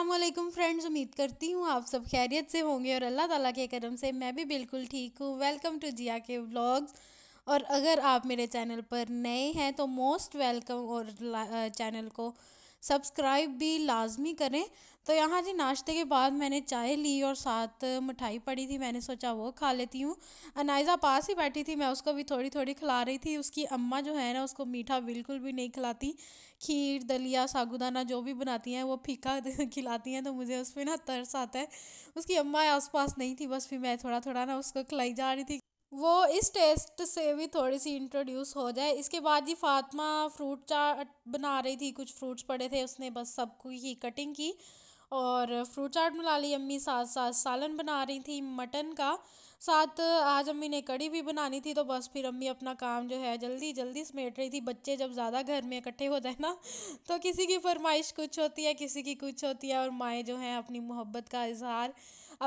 Aslam friends उम्मीद करती हूँ आप सब खैरियत से होंगे और अल्लाह ताला के करम से मैं भी बिल्कुल ठीक हूँ वेलकम टू जिया के व्लॉग्स और अगर आप मेरे चैनल पर नए हैं तो मोस्ट वेलकम और चैनल को सब्सक्राइब भी लाजमी करें तो यहाँ जी नाश्ते के बाद मैंने चाय ली और साथ मिठाई पड़ी थी मैंने सोचा वो खा लेती हूँ अनाइज़ा पास ही बैठी थी मैं उसको भी थोड़ी थोड़ी खिला रही थी उसकी अम्मा जो है ना उसको मीठा बिल्कुल भी नहीं खिलाती खीर दलिया सागुदाना जो भी बनाती हैं वो फीका खिलाती हैं तो मुझे उस पर ना तरस आता है उसकी अम्मा आस पास नहीं थी बस फिर मैं थोड़ा थोड़ा ना उसको खिलाई जा रही थी वो इस टेस्ट से भी थोड़ी सी इंट्रोड्यूस हो जाए इसके बाद ही फातिमा फ्रूट चाट बना रही थी कुछ फ्रूट्स पड़े थे उसने बस सबको ही कटिंग की और फ्रूट चाट बना ली अम्मी साथ साथ सालन बना रही थी मटन का साथ आज अम्मी ने कड़ी भी बनानी थी तो बस फिर अम्मी अपना काम जो है जल्दी जल्दी समेट रही थी बच्चे जब ज़्यादा घर में इकट्ठे होते हैं ना तो किसी की फरमाइश कुछ होती है किसी की कुछ होती है और माएँ जो हैं अपनी मोहब्बत का इजहार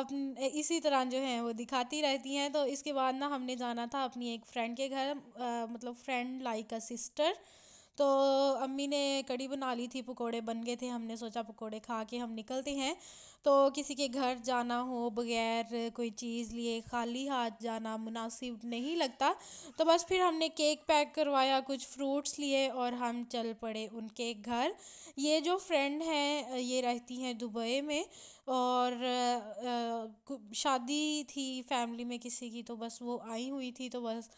अपन इसी तरह जो है वो दिखाती रहती हैं तो इसके बाद ना हमने जाना था अपनी एक फ्रेंड के घर आ, मतलब फ्रेंड लाइक अ सिस्टर तो अम्मी ने कड़ी बना ली थी पकोड़े बन गए थे हमने सोचा पकोड़े खा के हम निकलते हैं तो किसी के घर जाना हो बगैर कोई चीज़ लिए खाली हाथ जाना मुनासिब नहीं लगता तो बस फिर हमने केक पैक करवाया कुछ फ्रूट्स लिए और हम चल पड़े उनके घर ये जो फ्रेंड हैं ये रहती हैं दुबई में और शादी थी फैमिली में किसी की तो बस वो आई हुई थी तो बस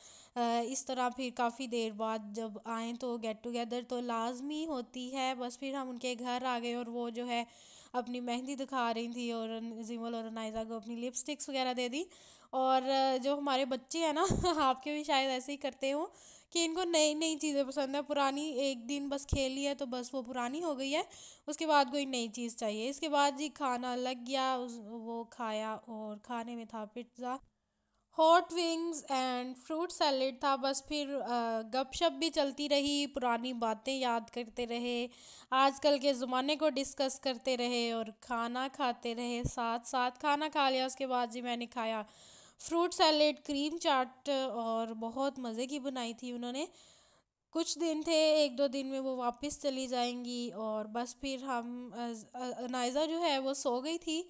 इस तरह फिर काफ़ी देर बाद जब आए तो गेट टुगेदर तो लाजमी होती है बस फिर हम उनके घर आ गए और वो जो है अपनी मेहंदी दिखा रही थी और जिमल और नाइजा को अपनी लिपस्टिक्स वगैरह दे दी और जो हमारे बच्चे हैं ना आपके भी शायद ऐसे ही करते हों कि इनको नई नई चीज़ें पसंद है पुरानी एक दिन बस खेल है तो बस वो पुरानी हो गई है उसके बाद कोई नई चीज़ चाहिए इसके बाद जी खाना लग गया उस वो खाया और खाने में था pizza hot wings and fruit salad था बस फिर गपशप भी चलती रही पुरानी बातें याद करते रहे आजकल के ज़माने को डिस्कस करते रहे और खाना खाते रहे साथ साथ खाना खा लिया उसके बाद जी मैंने खाया फ्रूट सैलेड क्रीम चाट और बहुत मज़े की बनाई थी उन्होंने कुछ दिन थे एक दो दिन में वो वापस चली जाएंगी और बस फिर हम अनाइज़ा जो है वो सो गई थी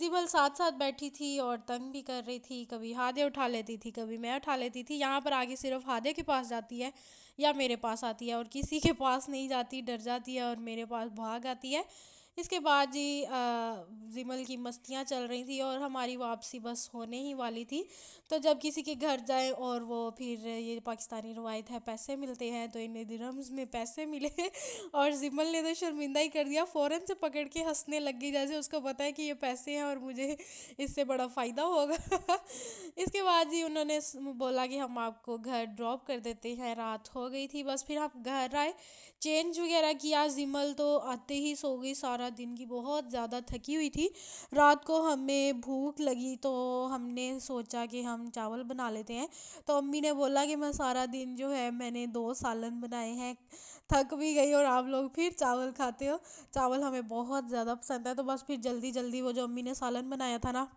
जिमल साथ साथ बैठी थी और तंग भी कर रही थी कभी हादे उठा लेती थी कभी मैं उठा लेती थी यहाँ पर आगे सिर्फ हादे के पास जाती है या मेरे पास आती है और किसी के पास नहीं जाती डर जाती है और मेरे पास भाग आती है इसके बाद जी जिमल की मस्तियाँ चल रही थी और हमारी वापसी बस होने ही वाली थी तो जब किसी के घर जाए और वो फिर ये पाकिस्तानी रवायत है पैसे मिलते हैं तो इन्हें दिरम्स में पैसे मिले और जिमल ने तो शर्मिंदा ही कर दिया फ़ौरन से पकड़ के हंसने लग गई जैसे उसको पता है कि ये पैसे हैं और मुझे इससे बड़ा फ़ायदा होगा इसके बाद जी उन्होंने बोला कि हम आपको घर ड्रॉप कर देते हैं रात हो गई थी बस फिर आप घर आए चेंज वगैरह किया जिमल तो आते ही सो गई सारा सारा दिन की बहुत ज़्यादा थकी हुई थी रात को हमें भूख लगी तो हमने सोचा कि हम चावल बना लेते हैं तो अम्मी ने बोला कि मैं सारा दिन जो है मैंने दो सालन बनाए हैं थक भी गई और आप लोग फिर चावल खाते हो चावल हमें बहुत ज़्यादा पसंद है तो बस फिर जल्दी जल्दी वो जो अम्मी ने सालन बनाया था ना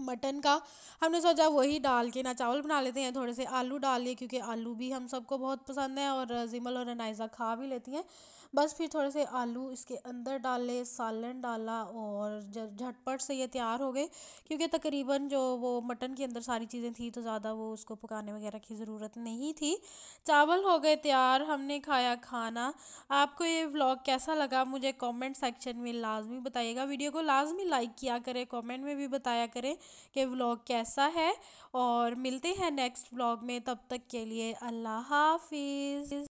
मटन का हमने सोचा वही डाल के ना चावल बना लेते हैं थोड़े से आलू डाल लिए क्योंकि आलू भी हम सबको बहुत पसंद है और जिमल और अनाइज़ा खा भी लेती हैं बस फिर थोड़े से आलू इसके अंदर डाले सालन डाला और झटपट से ये तैयार हो गए क्योंकि तकरीबन जो वो मटन के अंदर सारी चीज़ें थी तो ज़्यादा वो उसको पकाने वगैरह की ज़रूरत नहीं थी चावल हो गए तैयार हमने खाया खाना आपको ये व्लॉग कैसा लगा मुझे कमेंट सेक्शन में लाजमी बताइएगा वीडियो को लाजमी लाइक किया करें कॉमेंट में भी बताया करें कि व्लॉग कैसा है और मिलते हैं नेक्स्ट व्लॉग में तब तक के लिए अल्लाह हाफिज़